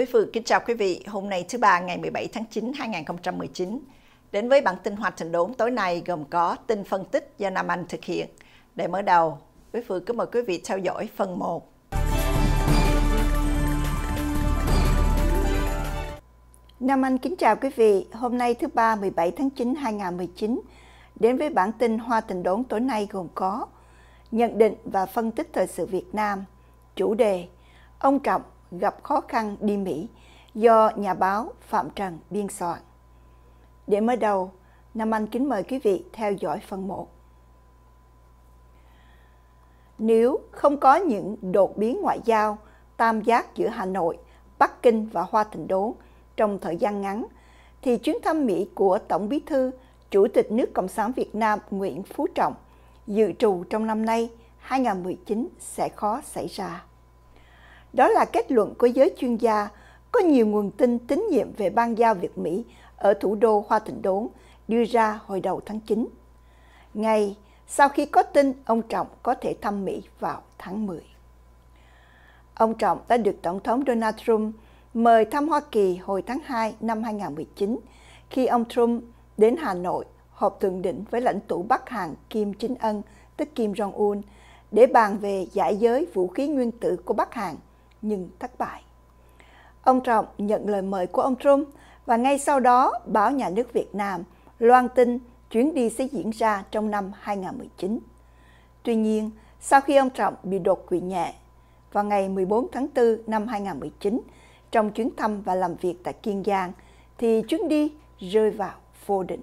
Với Phương kính chào quý vị, hôm nay thứ ba ngày 17 tháng 9 2019. Đến với bản tin hoạt trình đốn tối nay gồm có tin phân tích do Nam Anh thực hiện. Để mở đầu, Quý Phương kính mời quý vị theo dõi phần 1. Nam Anh kính chào quý vị, hôm nay thứ ba 17 tháng 9 2019. Đến với bản tin Hoa Tình Đốn tối nay gồm có Nhận định và phân tích thời sự Việt Nam Chủ đề Ông Trọng gặp khó khăn đi Mỹ do nhà báo Phạm Trần biên soạn. Để mở đầu, Nam Anh kính mời quý vị theo dõi phần 1. Nếu không có những đột biến ngoại giao, tam giác giữa Hà Nội, Bắc Kinh và Hoa Thịnh Đốn trong thời gian ngắn, thì chuyến thăm Mỹ của Tổng bí thư, Chủ tịch nước Cộng sản Việt Nam Nguyễn Phú Trọng dự trù trong năm nay 2019 sẽ khó xảy ra. Đó là kết luận của giới chuyên gia. Có nhiều nguồn tin tín nhiệm về bang giao Việt Mỹ ở thủ đô Hoa Thịnh Đốn đưa ra hồi đầu tháng 9. Ngay sau khi có tin ông Trọng có thể thăm Mỹ vào tháng 10. Ông Trọng đã được Tổng thống Donald Trump mời thăm Hoa Kỳ hồi tháng 2 năm 2019 khi ông Trump đến Hà Nội họp thượng đỉnh với lãnh tụ Bắc Hàn Kim Chính Ân, tức Kim Jong-un, để bàn về giải giới vũ khí nguyên tử của Bắc Hàn – nhưng thất bại. Ông Trọng nhận lời mời của ông Trump và ngay sau đó báo nhà nước Việt Nam loan tin chuyến đi sẽ diễn ra trong năm 2019. Tuy nhiên, sau khi ông Trọng bị đột quỵ nhẹ vào ngày 14 tháng 4 năm 2019 trong chuyến thăm và làm việc tại Kiên Giang thì chuyến đi rơi vào vô định.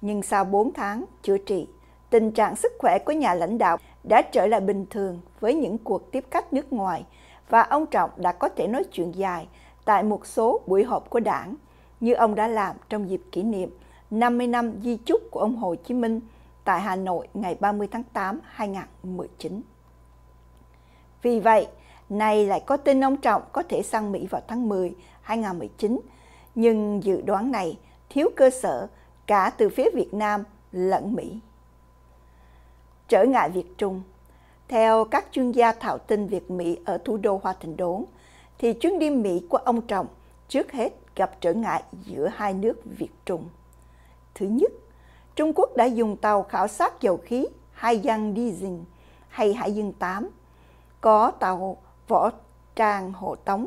Nhưng sau 4 tháng chữa trị, tình trạng sức khỏe của nhà lãnh đạo đã trở lại bình thường với những cuộc tiếp khách nước ngoài và ông Trọng đã có thể nói chuyện dài tại một số buổi họp của đảng như ông đã làm trong dịp kỷ niệm 50 năm di chúc của ông Hồ Chí Minh tại Hà Nội ngày 30 tháng 8 2019. Vì vậy, nay lại có tin ông Trọng có thể sang Mỹ vào tháng 10 2019, nhưng dự đoán này thiếu cơ sở cả từ phía Việt Nam lẫn Mỹ trở ngại Việt Trung. Theo các chuyên gia thạo tin Việt Mỹ ở thủ đô Hoa Thành Đốn, thì chuyến đi Mỹ của ông Trọng trước hết gặp trở ngại giữa hai nước Việt Trung. Thứ nhất, Trung Quốc đã dùng tàu khảo sát dầu khí hai Haiyang Dizing hay Hải Dương 8, có tàu võ trang hộ tống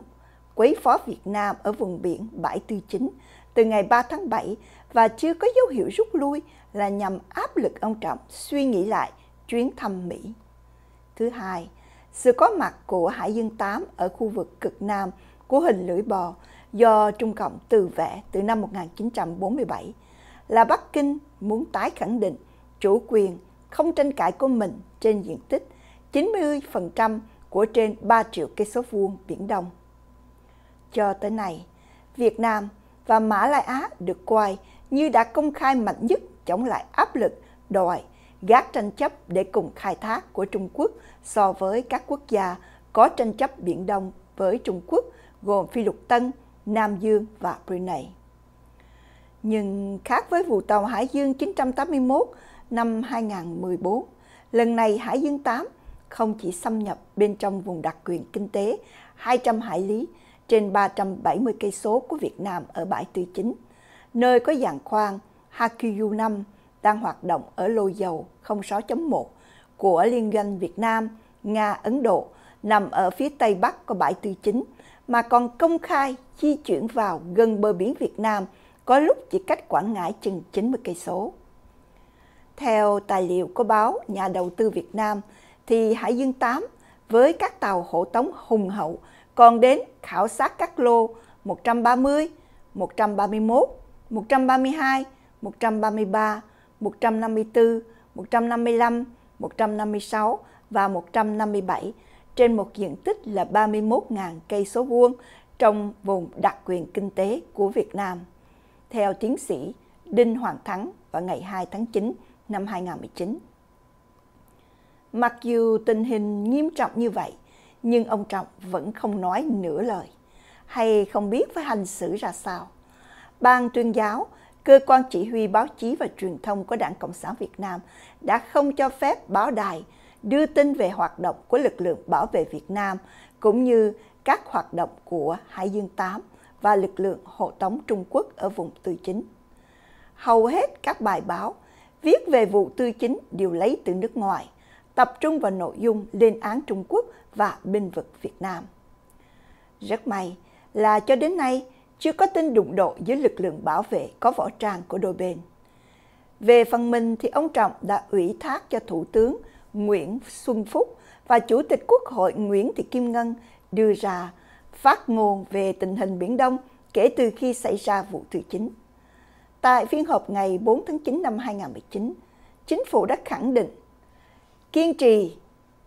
quấy phó Việt Nam ở vùng biển Bãi Tư Chính từ ngày 3 tháng 7 và chưa có dấu hiệu rút lui là nhằm áp lực ông Trọng suy nghĩ lại – chuyến thăm Mỹ. Thứ hai, sự có mặt của Hải Dương 8 ở khu vực cực Nam của hình lưỡi bò do Trung Cộng từ vẽ từ năm 1947 là Bắc Kinh muốn tái khẳng định chủ quyền không tranh cãi của mình trên diện tích 90% của trên 3 triệu cây số vuông Biển Đông. Cho tới nay, Việt Nam và Mã Lai Á được coi như đã công khai mạnh nhất chống lại áp lực đòi gác tranh chấp để cùng khai thác của Trung Quốc so với các quốc gia có tranh chấp Biển Đông với Trung Quốc gồm Phi Lục Tân, Nam Dương và Brunei. Nhưng khác với vụ tàu Hải Dương 981 năm 2014, lần này Hải Dương 8 không chỉ xâm nhập bên trong vùng đặc quyền kinh tế 200 hải lý trên 370 cây số của Việt Nam ở bãi Tư Chính, nơi có giàn khoang Hakuyu 5 đang hoạt động ở lô dầu 06.1 của Liên doanh Việt Nam, Nga, Ấn Độ nằm ở phía tây bắc của bãi Tư Chính mà còn công khai di chuyển vào gần bờ biển Việt Nam có lúc chỉ cách Quảng Ngãi chừng 90 cây số. Theo tài liệu của báo Nhà đầu tư Việt Nam thì Hải Dương 8 với các tàu hộ tống hùng hậu còn đến khảo sát các lô 130, 131, 132, 133, 154, 155, 156 và 157 trên một diện tích là 31.000 cây số vuông trong vùng đặc quyền kinh tế của Việt Nam. Theo tiến sĩ Đinh Hoàng Thắng vào ngày 2 tháng 9 năm 2019. Mặc dù tình hình nghiêm trọng như vậy, nhưng ông Trọng vẫn không nói nửa lời, hay không biết phải hành xử ra sao. Ban tuyên giáo cơ quan chỉ huy báo chí và truyền thông của Đảng Cộng sản Việt Nam đã không cho phép báo đài đưa tin về hoạt động của lực lượng bảo vệ Việt Nam cũng như các hoạt động của Hải Dương 8 và lực lượng hộ tống Trung Quốc ở vùng Tư Chính. Hầu hết các bài báo viết về vụ Tư Chính đều lấy từ nước ngoài, tập trung vào nội dung lên án Trung Quốc và binh vực Việt Nam. Rất may là cho đến nay, chưa có tin đụng độ giữa lực lượng bảo vệ có võ trang của đôi bên. Về phần mình thì ông Trọng đã ủy thác cho Thủ tướng Nguyễn Xuân Phúc và Chủ tịch Quốc hội Nguyễn Thị Kim Ngân đưa ra phát ngôn về tình hình Biển Đông kể từ khi xảy ra vụ thứ 9. Tại phiên họp ngày 4 tháng 9 năm 2019, chính phủ đã khẳng định kiên trì,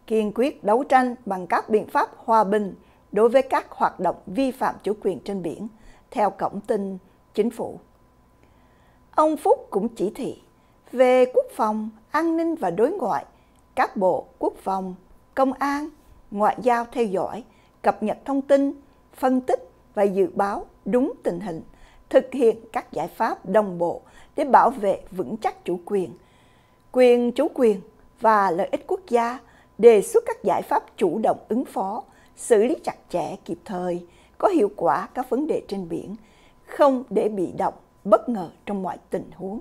kiên quyết đấu tranh bằng các biện pháp hòa bình đối với các hoạt động vi phạm chủ quyền trên biển – theo cổng tin chính phủ. Ông Phúc cũng chỉ thị về quốc phòng, an ninh và đối ngoại, các bộ quốc phòng, công an, ngoại giao theo dõi, cập nhật thông tin, phân tích và dự báo đúng tình hình, thực hiện các giải pháp đồng bộ để bảo vệ vững chắc chủ quyền, quyền chủ quyền và lợi ích quốc gia, đề xuất các giải pháp chủ động ứng phó, xử lý chặt chẽ kịp thời, có hiệu quả các vấn đề trên biển, không để bị động, bất ngờ trong mọi tình huống.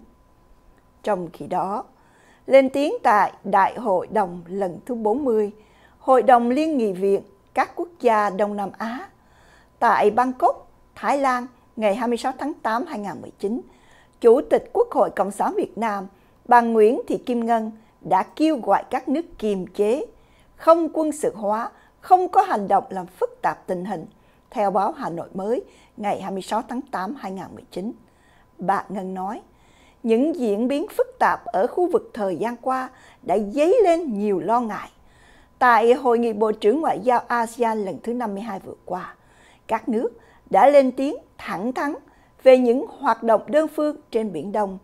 Trong khi đó, lên tiếng tại Đại hội đồng lần thứ 40, Hội đồng Liên nghị viện các quốc gia Đông Nam Á tại Bangkok, Thái Lan ngày 26 tháng 8 2019, Chủ tịch Quốc hội Cộng sản Việt Nam bà Nguyễn Thị Kim Ngân đã kêu gọi các nước kiềm chế, không quân sự hóa, không có hành động làm phức tạp tình hình theo báo Hà Nội mới ngày 26 tháng 8 2019, bà Ngân nói, những diễn biến phức tạp ở khu vực thời gian qua đã dấy lên nhiều lo ngại. Tại Hội nghị Bộ trưởng Ngoại giao ASEAN lần thứ 52 vừa qua, các nước đã lên tiếng thẳng thắn về những hoạt động đơn phương trên Biển Đông,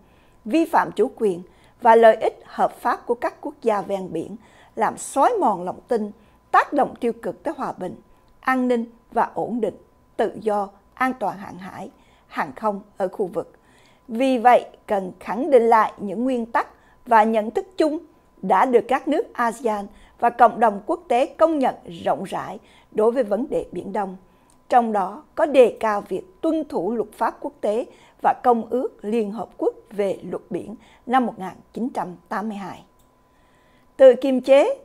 vi phạm chủ quyền và lợi ích hợp pháp của các quốc gia ven biển, làm xói mòn lòng tin, tác động tiêu cực tới hòa bình, an ninh và ổn định, tự do, an toàn hàng hải, hàng không ở khu vực. Vì vậy, cần khẳng định lại những nguyên tắc và nhận thức chung đã được các nước ASEAN và cộng đồng quốc tế công nhận rộng rãi đối với vấn đề Biển Đông. Trong đó có đề cao việc tuân thủ luật pháp quốc tế và Công ước Liên Hợp Quốc về luật biển năm 1982. Từ kiềm chế,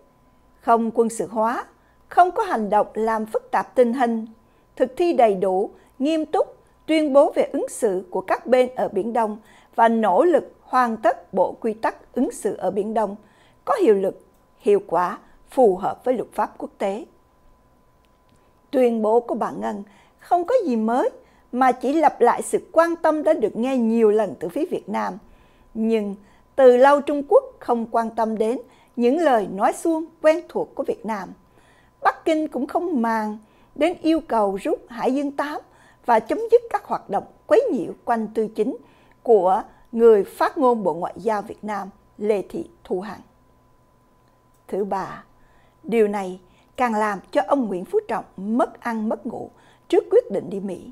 không quân sự hóa, không có hành động làm phức tạp tình hình, thực thi đầy đủ, nghiêm túc tuyên bố về ứng xử của các bên ở Biển Đông và nỗ lực hoàn tất bộ quy tắc ứng xử ở Biển Đông có hiệu lực, hiệu quả, phù hợp với luật pháp quốc tế. Tuyên bố của bà Ngân không có gì mới mà chỉ lặp lại sự quan tâm đã được nghe nhiều lần từ phía Việt Nam. Nhưng từ lâu Trung Quốc không quan tâm đến những lời nói suông quen thuộc của Việt Nam. Bắc Kinh cũng không màng đến yêu cầu rút Hải Dương 8 và chấm dứt các hoạt động quấy nhiễu quanh tư chính của người phát ngôn Bộ Ngoại giao Việt Nam Lê Thị Thu Hằng. Thứ ba, điều này càng làm cho ông Nguyễn Phú Trọng mất ăn mất ngủ trước quyết định đi Mỹ.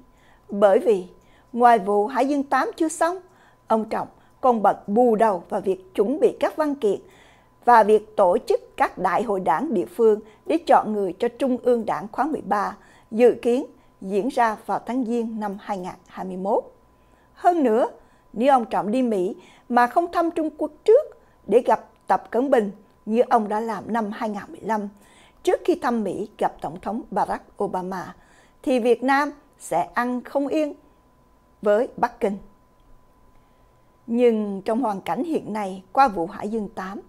Bởi vì ngoài vụ Hải Dương 8 chưa xong, ông Trọng còn bật bù đầu vào việc chuẩn bị các văn kiện và việc tổ chức các đại hội đảng địa phương để chọn người cho Trung ương đảng khóa 13 dự kiến diễn ra vào tháng Giêng năm 2021. Hơn nữa, nếu ông Trọng đi Mỹ mà không thăm Trung Quốc trước để gặp Tập Cận Bình như ông đã làm năm 2015, trước khi thăm Mỹ gặp Tổng thống Barack Obama, thì Việt Nam sẽ ăn không yên với Bắc Kinh. Nhưng trong hoàn cảnh hiện nay qua vụ Hải Dương 8,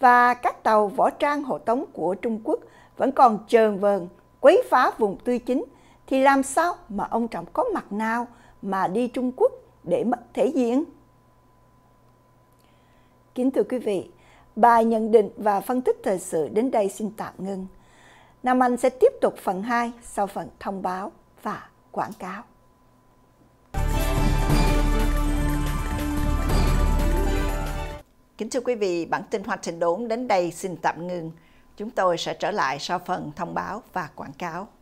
và các tàu võ trang hộ tống của Trung Quốc vẫn còn trờn vờn quấy phá vùng tư chính thì làm sao mà ông Trọng có mặt nào mà đi Trung Quốc để mất thể diện? Kính thưa quý vị, bài nhận định và phân tích thời sự đến đây xin tạm ngưng. Nam Anh sẽ tiếp tục phần 2 sau phần thông báo và quảng cáo. Kính thưa quý vị, bản tin Hoa Trình Đốn đến đây xin tạm ngừng. Chúng tôi sẽ trở lại sau phần thông báo và quảng cáo.